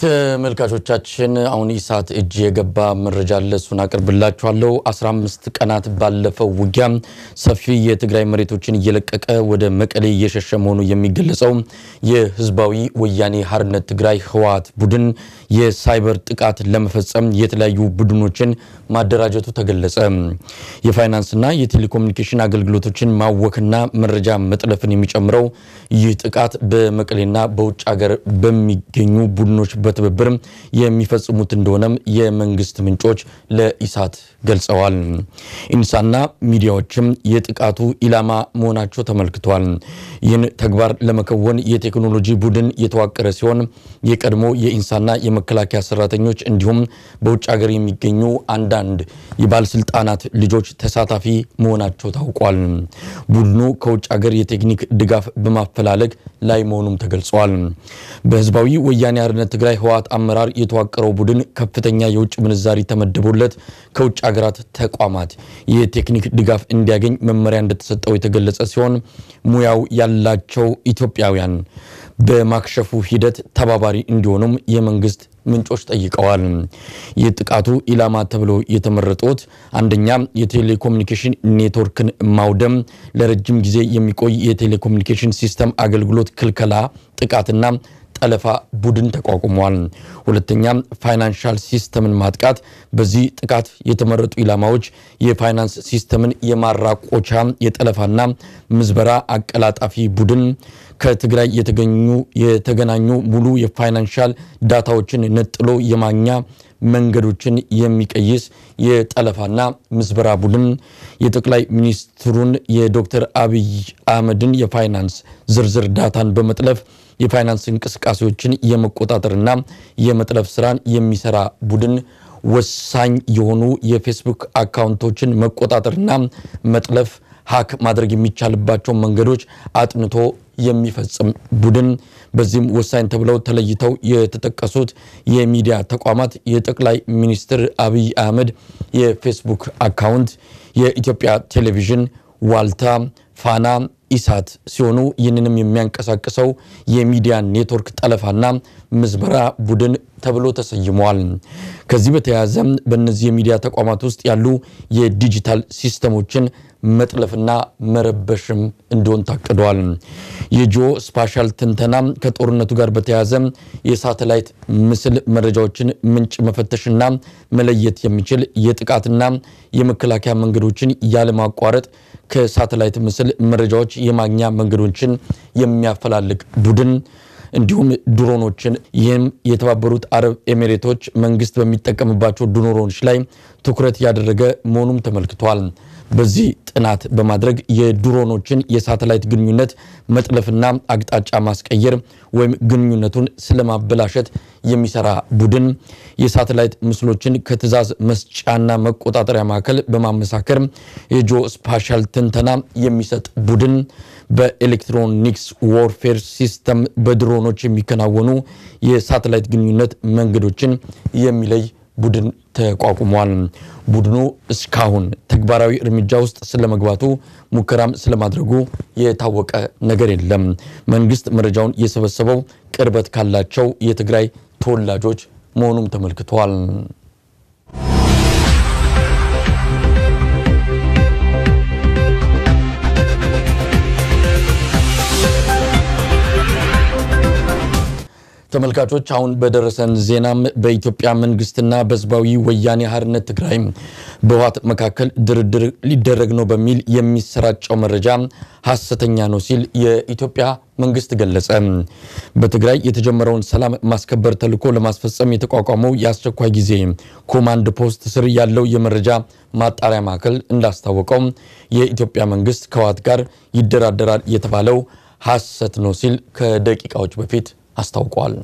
ተመልካቾቻችን አሁን ኢሳት እጅ የገባ መረጃ አለ። እሱን አቅርብላችኋለሁ። 15 ቀናት ባለፈው ውጊያ ሰፊ የትግራይ መሬቶችን እየለቀቀ ወደ መቀሌ እየሸሸ መሆኑ የሚገለጸው የህዝባዊ ወያኔ ሀርነት ትግራይ ህወሓት ቡድን የሳይበር ጥቃት ለመፈጸም የተለያዩ ቡድኖችን ማደራጀቱ ተገለጸ። የፋይናንስና የቴሌኮሙኒኬሽን አገልግሎቶችን ማወክና መረጃ መጥለፍን የሚጨምረው ይህ ጥቃት በመቀሌና በውጭ ሀገር በሚገኙ ቡድኖች በትብብርም የሚፈጽሙት እንደሆነም የመንግስት ምንጮች ለኢሳት ገልጸዋል። ኢንሳና ሚዲያዎችም የጥቃቱ ኢላማ መሆናቸው ተመልክቷል። ይህን ተግባር ለመከወን የቴክኖሎጂ ቡድን የተዋቀረ ሲሆን የቀድሞ የኢንሳና የመከላከያ ሰራተኞች እንዲሁም በውጭ ሀገር የሚገኙ አንዳንድ የባለስልጣናት ልጆች ተሳታፊ መሆናቸው ታውቋል። ቡድኑ ከውጭ ሀገር የቴክኒክ ድጋፍ በማፈላለግ ላይ መሆኑም ተገልጿል። በህዝባዊ ወያኔ አርነት ትግራይ በህወሓት አመራር የተዋቀረው ቡድን ከፍተኛ የውጭ ምንዛሪ ተመድቦለት ከውጭ ሀገራት ተቋማት የቴክኒክ ድጋፍ እንዲያገኝ መመሪያ እንደተሰጠው የተገለጸ ሲሆን ሙያው ያላቸው ኢትዮጵያውያን በማክሸፉ ሂደት ተባባሪ እንዲሆኑም የመንግስት ምንጮች ጠይቀዋል። የጥቃቱ ኢላማ ተብሎ የተመረጡት አንደኛ የቴሌኮሙኒኬሽን ኔትወርክን ማውደም፣ ለረጅም ጊዜ የሚቆይ የቴሌኮሙኒኬሽን ሲስተም አገልግሎት ክልከላ፣ ጥቃትና ጠለፋ ቡድን ተቋቁሟል። ሁለተኛ ፋይናንሻል ሲስተምን ማጥቃት። በዚህ ጥቃት የተመረጡ ኢላማዎች የፋይናንስ ሲስተምን የማራቆቻ የጠለፋና ምዝበራ አቀላጣፊ ቡድን ከትግራይ የተገናኙ ሙሉ የፋይናንሻል ዳታዎችን ነጥሎ የማግኛ መንገዶችን የሚቀይስ የጠለፋና ምዝበራ ቡድን የጠቅላይ ሚኒስትሩን የዶክተር አብይ አህመድን የፋይናንስ ዝርዝር ዳታን በመጥለፍ የፋይናንስ እንቅስቃሴዎችን የመቆጣጠርና የመጥለፍ ስራን የሚሰራ ቡድን ወሳኝ የሆኑ የፌስቡክ አካውንቶችን መቆጣጠርና መጥለፍ ሀክ ማድረግ የሚቻልባቸውን መንገዶች አጥንቶ የሚፈጽም ቡድን በዚህም ወሳኝ ተብለው ተለይተው የተጠቀሱት የሚዲያ ተቋማት የጠቅላይ ሚኒስትር አብይ አህመድ የፌስቡክ አካውንት፣ የኢትዮጵያ ቴሌቪዥን፣ ዋልታ፣ ፋና ኢሳት ሲሆኑ ይህንንም የሚያንቀሳቅሰው የሚዲያ ኔትወርክ ጠለፋና ምዝበራ ቡድን ተብሎ ተሰይመዋል። ከዚህ በተያያዘ በእነዚህ የሚዲያ ተቋማት ውስጥ ያሉ የዲጂታል ሲስተሞችን መጥለፍና መረበሽም እንዲሆን ታቅደዋል። የጂኦ ስፓሻል ትንተና ከጦርነቱ ጋር በተያያዘ የሳተላይት ምስል መረጃዎችን ምንጭ መፈተሽና መለየት የሚችል የጥቃትና የመከላከያ መንገዶችን ያለማቋረጥ ከሳተላይት ምስል መረጃዎች የማግኛ መንገዶችን የሚያፈላልግ ቡድን እንዲሁም ድሮኖችን ይህም የተባበሩት አረብ ኤሚሬቶች መንግስት በሚጠቀምባቸው ድሮኖች ላይ ትኩረት ያደረገ መሆኑም ተመልክቷል። በዚህ ጥናት በማድረግ የድሮኖችን የሳተላይት ግንኙነት መጥለፍና አቅጣጫ ማስቀየር ወይም ግንኙነቱን ስለማበላሸት የሚሰራ ቡድን የሳተላይት ምስሎችን ከትዕዛዝ መስጫና መቆጣጠሪያ ማዕከል በማመሳከር የጂኦ ስፓሻል ትንተና የሚሰጥ ቡድን በኤሌክትሮኒክስ ዎርፌር ሲስተም በድሮኖች የሚከናወኑ የሳተላይት ግንኙነት መንገዶችን የሚለይ ቡድን ተቋቁሟል። ቡድኑ እስካሁን ተግባራዊ እርምጃ ውስጥ ስለመግባቱ ሙከራም ስለማድረጉ የታወቀ ነገር የለም። መንግስት መረጃውን የሰበሰበው ቅርበት ካላቸው የትግራይ ተወላጆች መሆኑም ተመልክቷል። ተመልካቾች አሁን በደረሰን ዜናም በኢትዮጵያ መንግስትና በህዝባዊ ወያኔ ሀርነት ትግራይ በህወሓት መካከል ድርድር ሊደረግ ነው በሚል የሚሰራጨው መረጃ ሀሰተኛ ነው ሲል የኢትዮጵያ መንግስት ገለጸ። በትግራይ የተጀመረውን ሰላም ማስከበር ተልዕኮ ለማስፈጸም የተቋቋመው የአስቸኳይ ጊዜ ኮማንድ ፖስት ስር ያለው የመረጃ ማጣሪያ ማዕከል እንዳስታወቀው የኢትዮጵያ መንግስት ከህወሓት ጋር ይደራደራል የተባለው ሀሰት ነው ሲል ከደቂቃዎች በፊት አስታውቋል።